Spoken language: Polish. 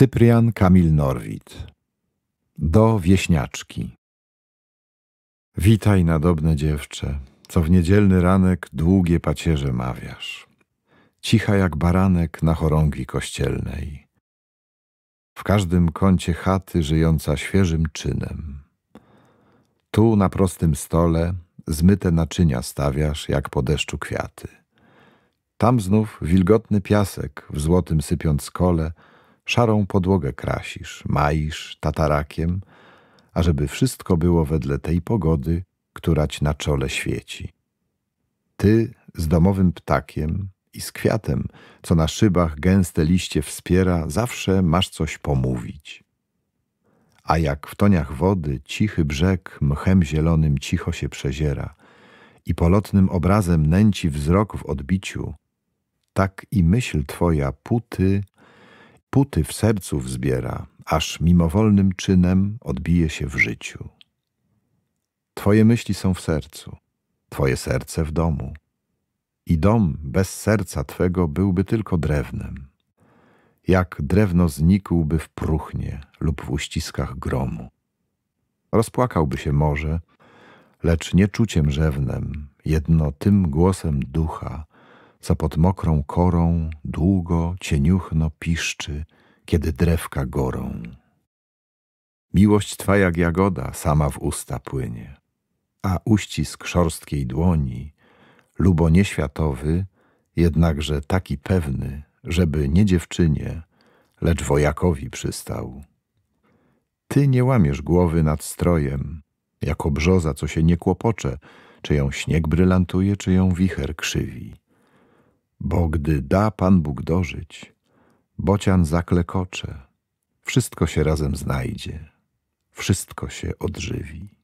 Cyprian Kamil Norwid Do wieśniaczki Witaj nadobne dziewczę, co w niedzielny ranek długie pacierze mawiasz. Cicha jak baranek na chorągwi kościelnej. W każdym kącie chaty żyjąca świeżym czynem. Tu na prostym stole zmyte naczynia stawiasz jak po deszczu kwiaty. Tam znów wilgotny piasek w złotym sypiąc kole – Szarą podłogę krasisz, maisz tatarakiem, ażeby wszystko było wedle tej pogody, którać na czole świeci. Ty z domowym ptakiem i z kwiatem, co na szybach gęste liście wspiera, zawsze masz coś pomówić. A jak w toniach wody cichy brzeg mchem zielonym cicho się przeziera i polotnym obrazem nęci wzrok w odbiciu, tak i myśl twoja puty puty w sercu wzbiera, aż mimowolnym czynem odbije się w życiu. Twoje myśli są w sercu, Twoje serce w domu. I dom bez serca Twego byłby tylko drewnem. Jak drewno znikłby w próchnie lub w uściskach gromu. Rozpłakałby się może, lecz nie czuciem rzewnem, jedno tym głosem ducha co pod mokrą korą długo, cieniuchno piszczy, kiedy drewka gorą. Miłość twa jak jagoda sama w usta płynie, a uścisk szorstkiej dłoni, lubo nieświatowy, jednakże taki pewny, żeby nie dziewczynie, lecz wojakowi przystał. Ty nie łamiesz głowy nad strojem, jako brzoza, co się nie kłopocze, czy ją śnieg brylantuje, czy ją wicher krzywi. Bo gdy da Pan Bóg dożyć, bocian zaklekocze, wszystko się razem znajdzie, wszystko się odżywi.